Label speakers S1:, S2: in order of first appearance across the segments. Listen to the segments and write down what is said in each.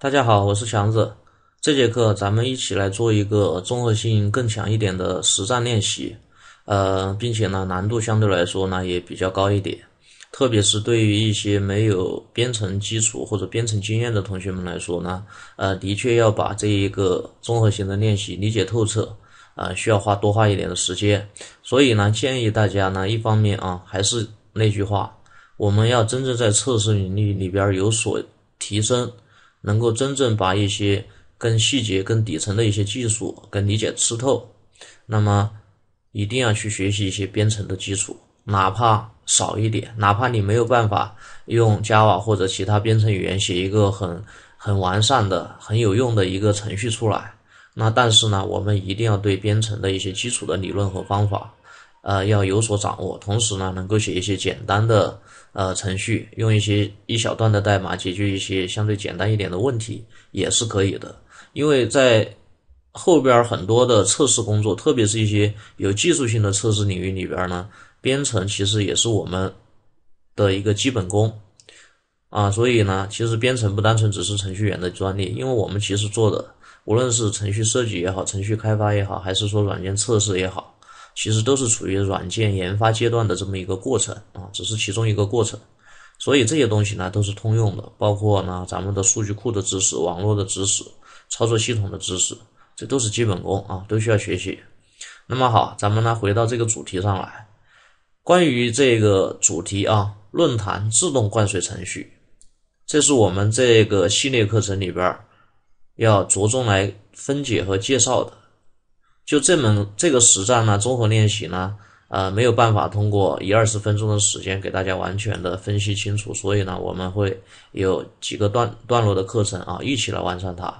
S1: 大家好，我是强子。这节课咱们一起来做一个综合性更强一点的实战练习，呃，并且呢难度相对来说呢也比较高一点。特别是对于一些没有编程基础或者编程经验的同学们来说呢，呃，的确要把这一个综合型的练习理解透彻，啊，需要花多花一点的时间。所以呢，建议大家呢，一方面啊，还是那句话，我们要真正在测试能力里边有所提升。能够真正把一些更细节、更底层的一些技术跟理解吃透，那么一定要去学习一些编程的基础，哪怕少一点，哪怕你没有办法用 Java 或者其他编程语言写一个很很完善的、很有用的一个程序出来，那但是呢，我们一定要对编程的一些基础的理论和方法。呃，要有所掌握，同时呢，能够写一些简单的呃程序，用一些一小段的代码解决一些相对简单一点的问题也是可以的。因为在后边很多的测试工作，特别是一些有技术性的测试领域里边呢，编程其实也是我们的一个基本功啊。所以呢，其实编程不单纯只是程序员的专利，因为我们其实做的无论是程序设计也好，程序开发也好，还是说软件测试也好。其实都是处于软件研发阶段的这么一个过程啊，只是其中一个过程，所以这些东西呢都是通用的，包括呢咱们的数据库的知识、网络的知识、操作系统的知识，这都是基本功啊，都需要学习。那么好，咱们呢回到这个主题上来，关于这个主题啊，论坛自动灌水程序，这是我们这个系列课程里边要着重来分解和介绍的。就这门这个实战呢，综合练习呢，呃，没有办法通过一二十分钟的时间给大家完全的分析清楚，所以呢，我们会有几个段段落的课程啊，一起来完善它。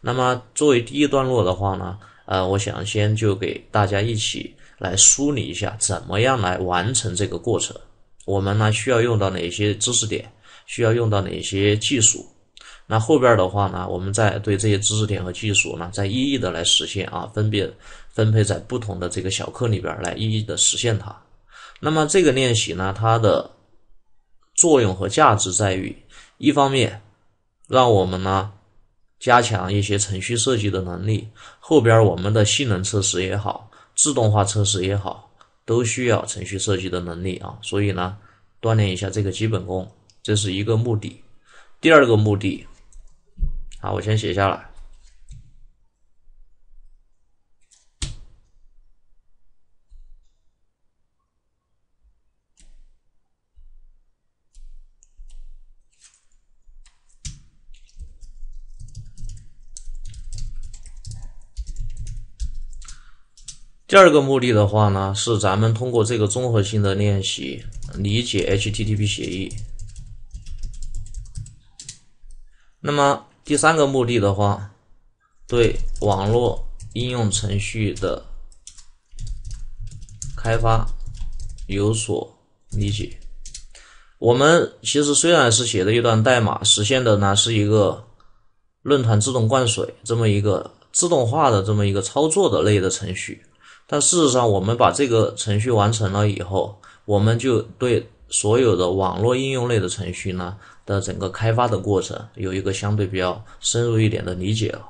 S1: 那么作为第一段落的话呢，呃，我想先就给大家一起来梳理一下，怎么样来完成这个过程？我们呢需要用到哪些知识点？需要用到哪些技术？那后边的话呢，我们再对这些知识点和技术呢，再一一的来实现啊，分别分配在不同的这个小课里边来一一的实现它。那么这个练习呢，它的作用和价值在于，一方面让我们呢加强一些程序设计的能力，后边我们的性能测试也好，自动化测试也好，都需要程序设计的能力啊，所以呢，锻炼一下这个基本功，这是一个目的。第二个目的。啊，我先写下来。第二个目的的话呢，是咱们通过这个综合性的练习，理解 HTTP 协议。那么。第三个目的的话，对网络应用程序的开发有所理解。我们其实虽然是写的一段代码，实现的呢是一个论坛自动灌水这么一个自动化的这么一个操作的类的程序，但事实上我们把这个程序完成了以后，我们就对。所有的网络应用类的程序呢的整个开发的过程，有一个相对比较深入一点的理解了。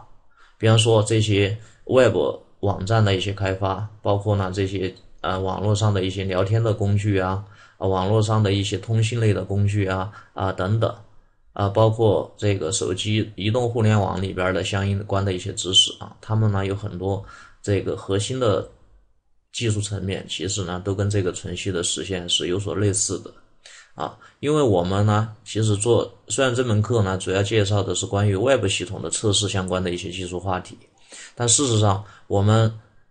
S1: 比方说这些 Web 网站的一些开发，包括呢这些呃网络上的一些聊天的工具啊，啊网络上的一些通信类的工具啊啊等等啊，包括这个手机移动互联网里边的相应关的一些知识啊，他们呢有很多这个核心的。技术层面其实呢，都跟这个程序的实现是有所类似的，啊，因为我们呢，其实做虽然这门课呢主要介绍的是关于外部系统的测试相关的一些技术话题，但事实上我们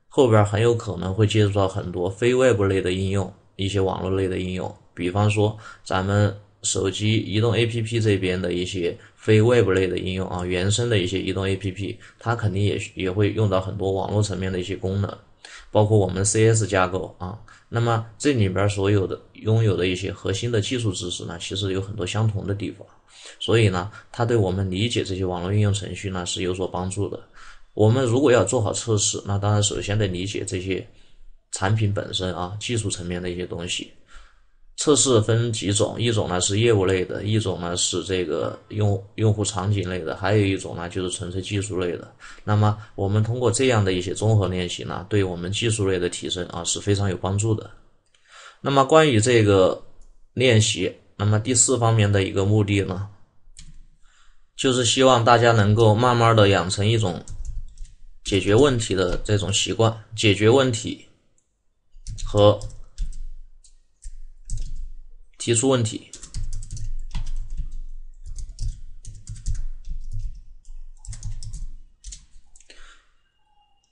S1: 后边很有可能会接触到很多非外部类的应用，一些网络类的应用，比方说咱们手机移动 A P P 这边的一些非外部类的应用啊，原生的一些移动 A P P，它肯定也也会用到很多网络层面的一些功能。包括我们 C/S 架构啊，那么这里边所有的拥有的一些核心的技术知识呢，其实有很多相同的地方，所以呢，它对我们理解这些网络应用程序呢是有所帮助的。我们如果要做好测试，那当然首先得理解这些产品本身啊，技术层面的一些东西。测试分几种，一种呢是业务类的，一种呢是这个用用户场景类的，还有一种呢就是纯粹技术类的。那么我们通过这样的一些综合练习呢，对我们技术类的提升啊是非常有帮助的。那么关于这个练习，那么第四方面的一个目的呢，就是希望大家能够慢慢的养成一种解决问题的这种习惯，解决问题和。提出问题，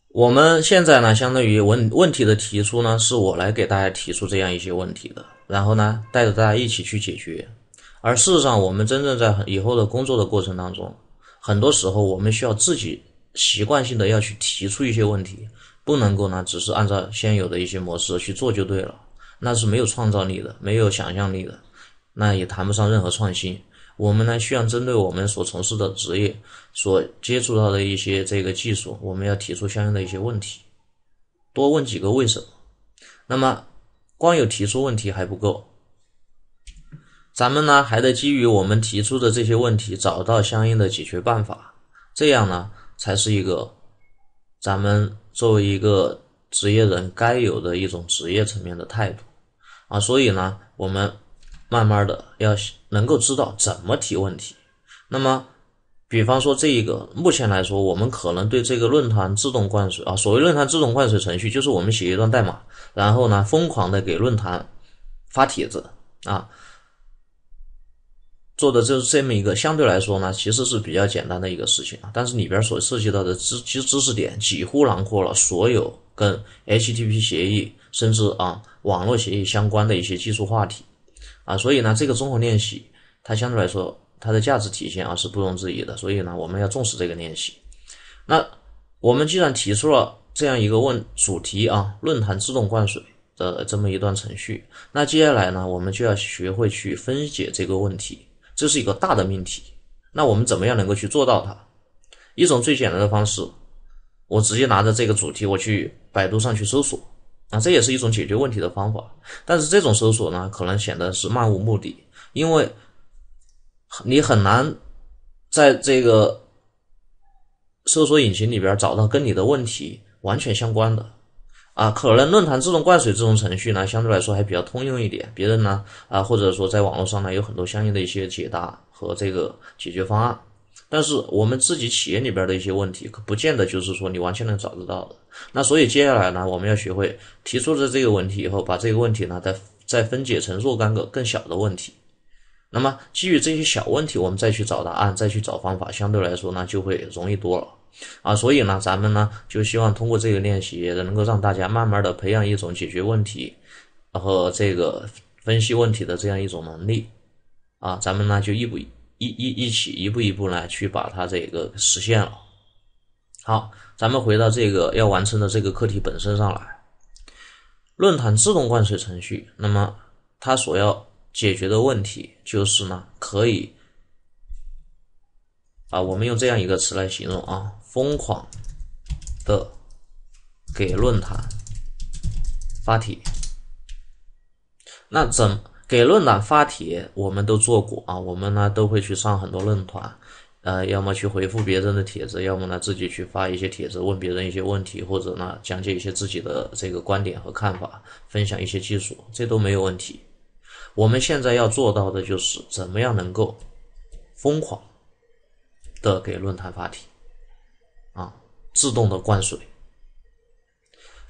S1: 我们现在呢，相当于问问题的提出呢，是我来给大家提出这样一些问题的，然后呢，带着大家一起去解决。而事实上，我们真正在以后的工作的过程当中，很多时候我们需要自己习惯性的要去提出一些问题，不能够呢，只是按照现有的一些模式去做就对了。那是没有创造力的，没有想象力的，那也谈不上任何创新。我们呢，需要针对我们所从事的职业，所接触到的一些这个技术，我们要提出相应的一些问题，多问几个为什么。那么，光有提出问题还不够，咱们呢，还得基于我们提出的这些问题，找到相应的解决办法，这样呢，才是一个咱们作为一个职业人该有的一种职业层面的态度。啊，所以呢，我们慢慢的要能够知道怎么提问题。那么，比方说这一个，目前来说，我们可能对这个论坛自动灌水啊，所谓论坛自动灌水程序，就是我们写一段代码，然后呢，疯狂的给论坛发帖子啊，做的就是这么一个，相对来说呢，其实是比较简单的一个事情啊，但是里边所涉及到的知知知识点，几乎囊括了所有跟 HTTP 协议，甚至啊。网络协议相关的一些技术话题，啊，所以呢，这个综合练习它相对来说它的价值体现啊是不容置疑的，所以呢，我们要重视这个练习。那我们既然提出了这样一个问主题啊，论坛自动灌水的这么一段程序，那接下来呢，我们就要学会去分解这个问题，这是一个大的命题。那我们怎么样能够去做到它？一种最简单的方式，我直接拿着这个主题我去百度上去搜索。啊，这也是一种解决问题的方法，但是这种搜索呢，可能显得是漫无目的，因为你很难在这个搜索引擎里边找到跟你的问题完全相关的。啊，可能论坛自动灌水这种程序呢，相对来说还比较通用一点。别人呢，啊，或者说在网络上呢，有很多相应的一些解答和这个解决方案。但是我们自己企业里边的一些问题，可不见得就是说你完全能找得到的。那所以接下来呢，我们要学会提出的这个问题以后，把这个问题呢再再分解成若干个更小的问题。那么基于这些小问题，我们再去找答案，再去找方法，相对来说呢就会容易多了啊。所以呢，咱们呢就希望通过这个练习，能够让大家慢慢的培养一种解决问题，然后这个分析问题的这样一种能力啊。咱们呢就一步一步。一一一起一步一步呢，去把它这个实现了。好，咱们回到这个要完成的这个课题本身上来。论坛自动灌水程序，那么它所要解决的问题就是呢，可以啊，我们用这样一个词来形容啊，疯狂的给论坛发帖。那怎？给论坛发帖，我们都做过啊。我们呢都会去上很多论坛，呃，要么去回复别人的帖子，要么呢自己去发一些帖子，问别人一些问题，或者呢讲解一些自己的这个观点和看法，分享一些技术，这都没有问题。我们现在要做到的就是怎么样能够疯狂的给论坛发帖，啊，自动的灌水。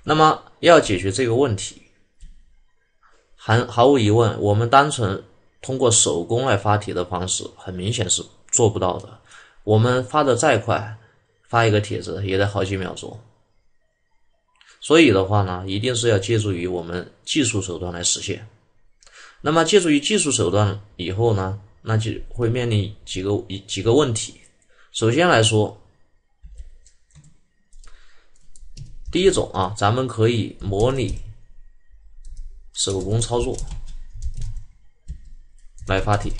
S1: 那么要解决这个问题。还毫无疑问，我们单纯通过手工来发帖的方式，很明显是做不到的。我们发的再快，发一个帖子也得好几秒钟。所以的话呢，一定是要借助于我们技术手段来实现。那么借助于技术手段以后呢，那就会面临几个一几个问题。首先来说，第一种啊，咱们可以模拟。手工操作来发帖。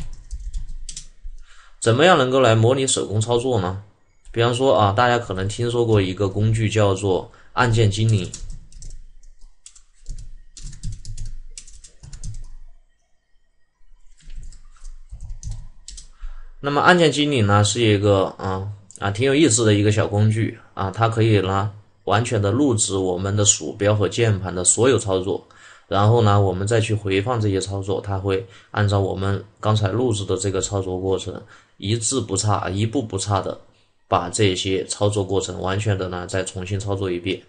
S1: 怎么样能够来模拟手工操作呢？比方说啊，大家可能听说过一个工具叫做按键精灵。那么按键精灵呢，是一个啊啊挺有意思的一个小工具啊，它可以呢完全的录制我们的鼠标和键盘的所有操作。然后呢，我们再去回放这些操作，它会按照我们刚才录制的这个操作过程，一字不差、一步不差的把这些操作过程完全的呢再重新操作一遍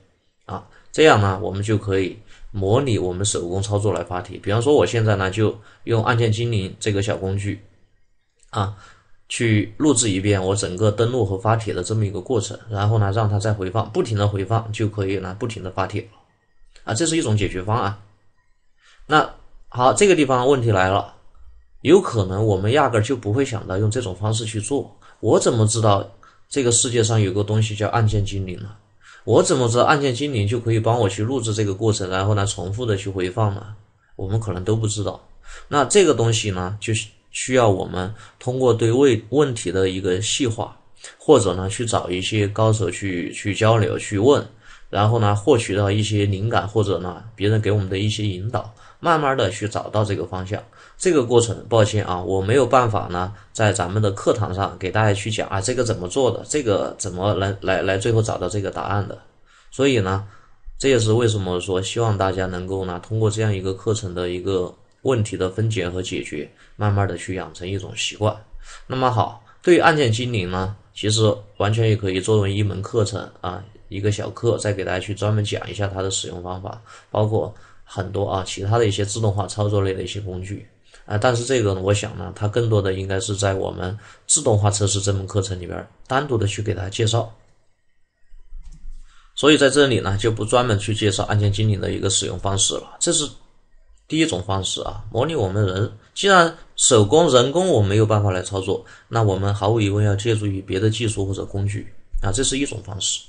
S1: 啊。这样呢，我们就可以模拟我们手工操作来发帖。比方说，我现在呢就用按键精灵这个小工具啊，去录制一遍我整个登录和发帖的这么一个过程，然后呢让它再回放，不停的回放就可以呢不停的发帖啊。这是一种解决方啊。那好，这个地方问题来了，有可能我们压根儿就不会想到用这种方式去做。我怎么知道这个世界上有个东西叫按键精灵呢？我怎么知道按键精灵就可以帮我去录制这个过程，然后呢重复的去回放呢？我们可能都不知道。那这个东西呢，就需要我们通过对问问题的一个细化，或者呢去找一些高手去去交流、去问，然后呢获取到一些灵感，或者呢别人给我们的一些引导。慢慢的去找到这个方向，这个过程，抱歉啊，我没有办法呢，在咱们的课堂上给大家去讲啊，这个怎么做的，这个怎么来来来，最后找到这个答案的。所以呢，这也是为什么说希望大家能够呢，通过这样一个课程的一个问题的分解和解决，慢慢的去养成一种习惯。那么好，对于按键精灵呢，其实完全也可以作为一门课程啊，一个小课，再给大家去专门讲一下它的使用方法，包括。很多啊，其他的一些自动化操作类的一些工具啊，但是这个呢，我想呢，它更多的应该是在我们自动化测试这门课程里边单独的去给大家介绍。所以在这里呢，就不专门去介绍按键精灵的一个使用方式了。这是第一种方式啊，模拟我们人，既然手工人工我们没有办法来操作，那我们毫无疑问要借助于别的技术或者工具啊，这是一种方式。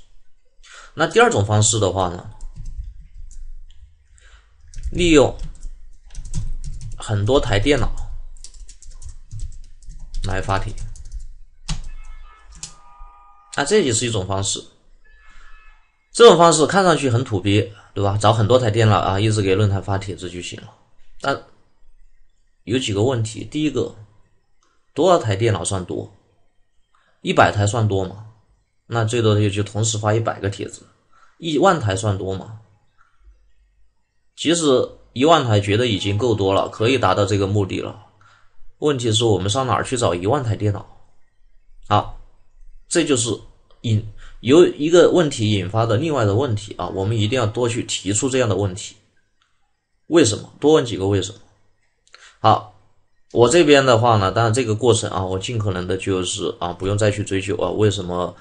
S1: 那第二种方式的话呢？利用很多台电脑来发帖，那这也是一种方式。这种方式看上去很土鳖，对吧？找很多台电脑啊，一直给论坛发帖子就行了。但有几个问题：第一个，多少台电脑算多？一百台算多吗？那最多也就同时发一百个帖子。一万台算多吗？即使一万台觉得已经够多了，可以达到这个目的了。问题是我们上哪儿去找一万台电脑？啊，这就是引由一个问题引发的另外的问题啊。我们一定要多去提出这样的问题，为什么？多问几个为什么？好，我这边的话呢，当然这个过程啊，我尽可能的就是啊，不用再去追究啊，为什么？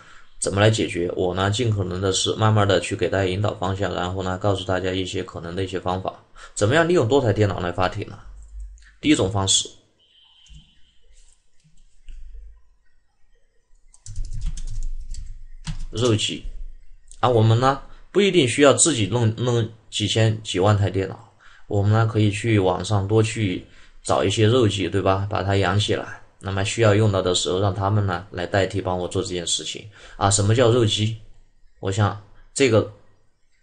S1: 怎么来解决？我呢，尽可能的是慢慢的去给大家引导方向，然后呢，告诉大家一些可能的一些方法。怎么样利用多台电脑来发帖呢？第一种方式，肉鸡。啊，我们呢不一定需要自己弄弄几千几万台电脑，我们呢可以去网上多去找一些肉鸡，对吧？把它养起来。那么需要用到的时候，让他们呢来代替帮我做这件事情啊？什么叫肉鸡？我想这个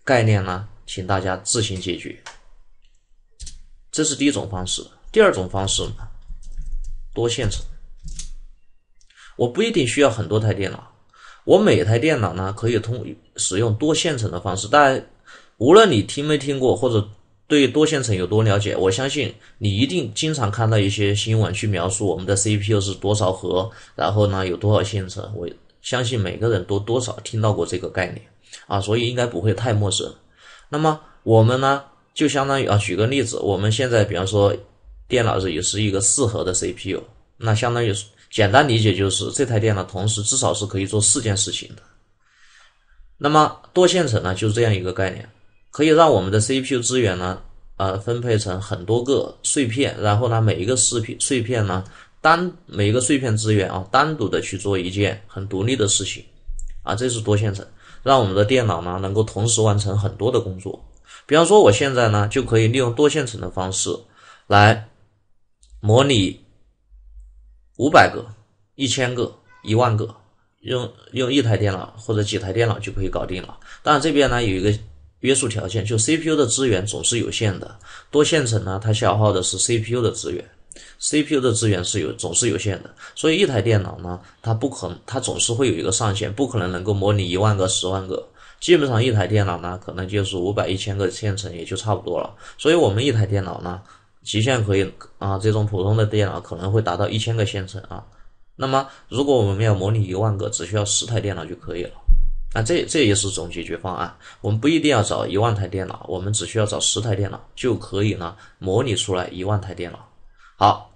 S1: 概念呢，请大家自行解决。这是第一种方式，第二种方式多线程。我不一定需要很多台电脑，我每台电脑呢可以通使用多线程的方式。大家无论你听没听过或者。对多线程有多了解？我相信你一定经常看到一些新闻去描述我们的 CPU 是多少核，然后呢有多少线程。我相信每个人都多少听到过这个概念啊，所以应该不会太陌生。那么我们呢，就相当于啊，举个例子，我们现在比方说电脑是也是一个四核的 CPU，那相当于简单理解就是这台电脑同时至少是可以做四件事情的。那么多线程呢，就是这样一个概念。可以让我们的 CPU 资源呢，呃，分配成很多个碎片，然后呢，每一个视频碎片呢，单每一个碎片资源啊，单独的去做一件很独立的事情，啊，这是多线程，让我们的电脑呢能够同时完成很多的工作。比方说，我现在呢就可以利用多线程的方式来模拟五百个、一千个、一万个，用用一台电脑或者几台电脑就可以搞定了。当然，这边呢有一个。约束条件就 CPU 的资源总是有限的，多线程呢，它消耗的是 CPU 的资源，CPU 的资源是有总是有限的，所以一台电脑呢，它不可它总是会有一个上限，不可能能够模拟一万个、十万个，基本上一台电脑呢，可能就是五百、一千个线程也就差不多了。所以我们一台电脑呢，极限可以啊，这种普通的电脑可能会达到一千个线程啊。那么，如果我们要模拟一万个，只需要十台电脑就可以了。那这这也是种解决方案，我们不一定要找一万台电脑，我们只需要找十台电脑就可以呢，模拟出来一万台电脑。好，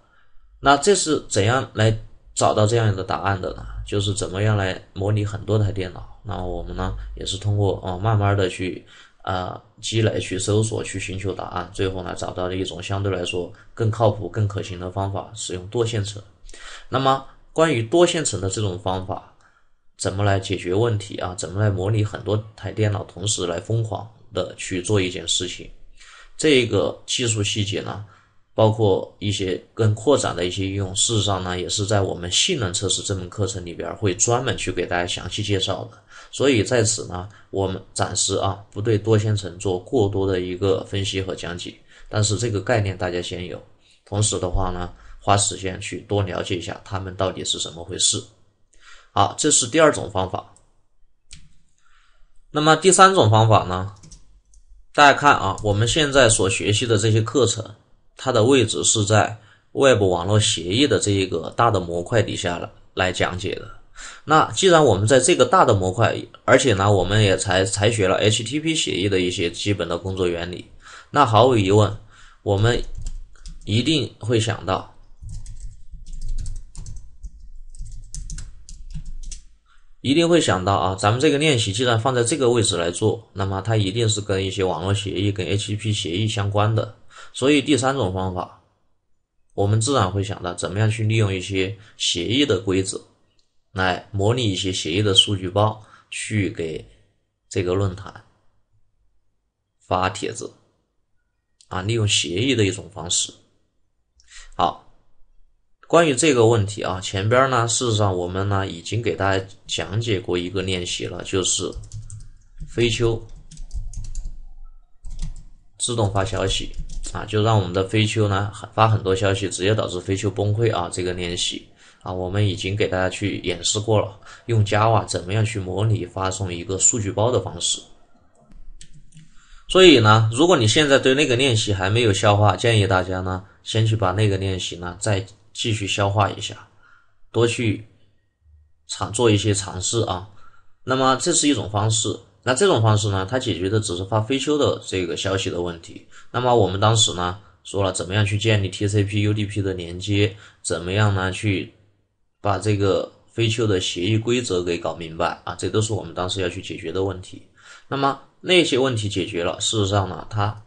S1: 那这是怎样来找到这样的答案的呢？就是怎么样来模拟很多台电脑？那我们呢也是通过啊慢慢的去啊积累、去搜索、去寻求答案，最后呢找到了一种相对来说更靠谱、更可行的方法，使用多线程。那么关于多线程的这种方法。怎么来解决问题啊？怎么来模拟很多台电脑同时来疯狂的去做一件事情？这个技术细节呢，包括一些更扩展的一些应用，事实上呢，也是在我们性能测试这门课程里边会专门去给大家详细介绍的。所以在此呢，我们暂时啊不对多线程做过多的一个分析和讲解，但是这个概念大家先有。同时的话呢，花时间去多了解一下他们到底是怎么回事。好，这是第二种方法。那么第三种方法呢？大家看啊，我们现在所学习的这些课程，它的位置是在外部网络协议的这一个大的模块底下了来讲解的。那既然我们在这个大的模块，而且呢，我们也才才学了 HTTP 协议的一些基本的工作原理，那毫无疑问，我们一定会想到。一定会想到啊，咱们这个练习既然放在这个位置来做，那么它一定是跟一些网络协议、跟 HTTP 协议相关的。所以第三种方法，我们自然会想到怎么样去利用一些协议的规则，来模拟一些协议的数据包，去给这个论坛发帖子啊，利用协议的一种方式。好。关于这个问题啊，前边呢，事实上我们呢已经给大家讲解过一个练习了，就是飞秋自动发消息啊，就让我们的飞秋呢发很多消息，直接导致飞秋崩溃啊。这个练习啊，我们已经给大家去演示过了，用 Java 怎么样去模拟发送一个数据包的方式。所以呢，如果你现在对那个练习还没有消化，建议大家呢先去把那个练习呢再。继续消化一下，多去尝做一些尝试啊。那么这是一种方式，那这种方式呢，它解决的只是发飞秋的这个消息的问题。那么我们当时呢，说了怎么样去建立 TCP、UDP 的连接，怎么样呢去把这个飞秋的协议规则给搞明白啊，这都是我们当时要去解决的问题。那么那些问题解决了，事实上呢，它。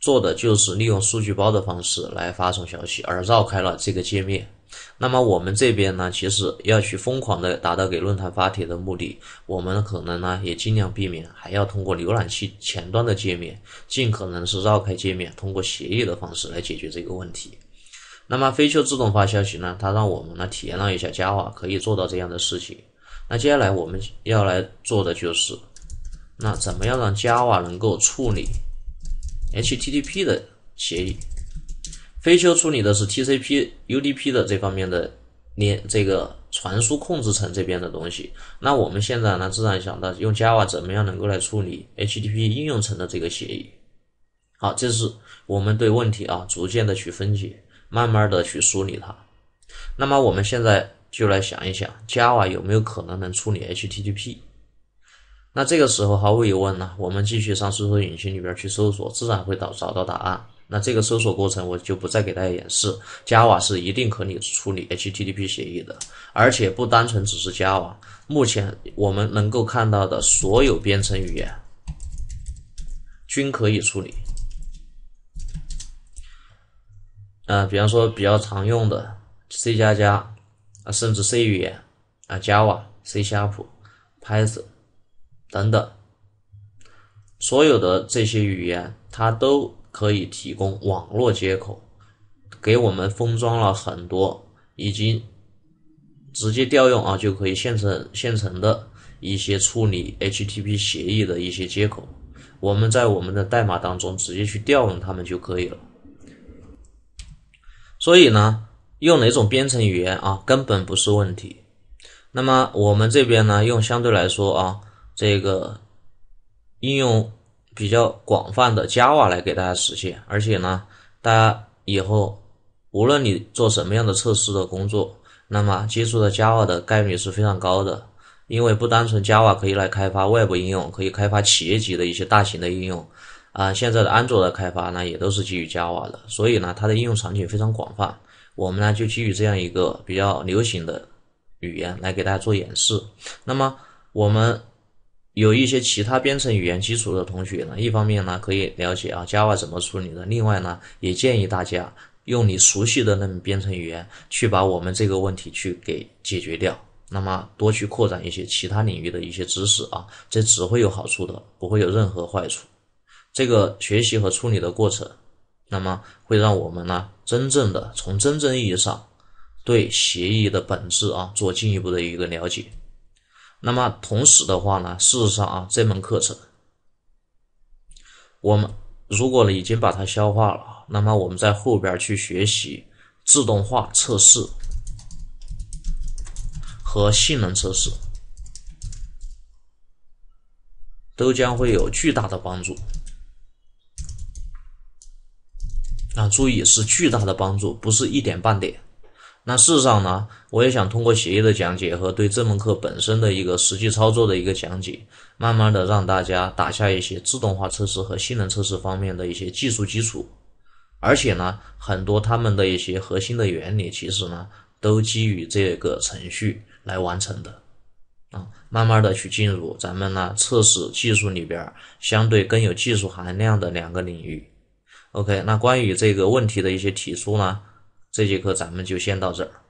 S1: 做的就是利用数据包的方式来发送消息，而绕开了这个界面。那么我们这边呢，其实要去疯狂的达到给论坛发帖的目的，我们可能呢也尽量避免，还要通过浏览器前端的界面，尽可能是绕开界面，通过协议的方式来解决这个问题。那么飞秀自动发消息呢，它让我们呢体验了一下 Java 可以做到这样的事情。那接下来我们要来做的就是，那怎么样让 Java 能够处理？HTTP 的协议，非秋处理的是 TCP、UDP 的这方面的连这个传输控制层这边的东西。那我们现在呢，自然想到用 Java 怎么样能够来处理 HTTP 应用层的这个协议。好，这是我们对问题啊逐渐的去分解，慢慢的去梳理它。那么我们现在就来想一想，Java 有没有可能能处理 HTTP？那这个时候，毫无疑问呢，我们继续上搜索引擎里边去搜索，自然会找找到答案。那这个搜索过程，我就不再给大家演示。Java 是一定可以处理 HTTP 协议的，而且不单纯只是 Java。目前我们能够看到的所有编程语言，均可以处理。嗯，比方说比较常用的 C 加加啊，甚至 C 语言啊，Java、C Sharp、Python。等等，所有的这些语言，它都可以提供网络接口，给我们封装了很多已经直接调用啊，就可以现成现成的一些处理 HTTP 协议的一些接口，我们在我们的代码当中直接去调用它们就可以了。所以呢，用哪种编程语言啊，根本不是问题。那么我们这边呢，用相对来说啊。这个应用比较广泛的 Java 来给大家实现，而且呢，大家以后无论你做什么样的测试的工作，那么接触的 Java 的概率是非常高的，因为不单纯 Java 可以来开发 Web 应用，可以开发企业级的一些大型的应用啊。现在的安卓的开发呢，也都是基于 Java 的，所以呢，它的应用场景非常广泛。我们呢，就基于这样一个比较流行的语言来给大家做演示。那么我们。有一些其他编程语言基础的同学呢，一方面呢可以了解啊 Java 怎么处理的，另外呢也建议大家用你熟悉的那种编程语言去把我们这个问题去给解决掉。那么多去扩展一些其他领域的一些知识啊，这只会有好处的，不会有任何坏处。这个学习和处理的过程，那么会让我们呢真正的从真正意义上对协议的本质啊做进一步的一个了解。那么同时的话呢，事实上啊，这门课程，我们如果已经把它消化了，那么我们在后边去学习自动化测试和性能测试，都将会有巨大的帮助。啊，注意是巨大的帮助，不是一点半点。那事实上呢，我也想通过协议的讲解和对这门课本身的一个实际操作的一个讲解，慢慢的让大家打下一些自动化测试和性能测试方面的一些技术基础，而且呢，很多他们的一些核心的原理其实呢，都基于这个程序来完成的，啊，慢慢的去进入咱们呢测试技术里边相对更有技术含量的两个领域。OK，那关于这个问题的一些提出呢？这节课咱们就先到这儿。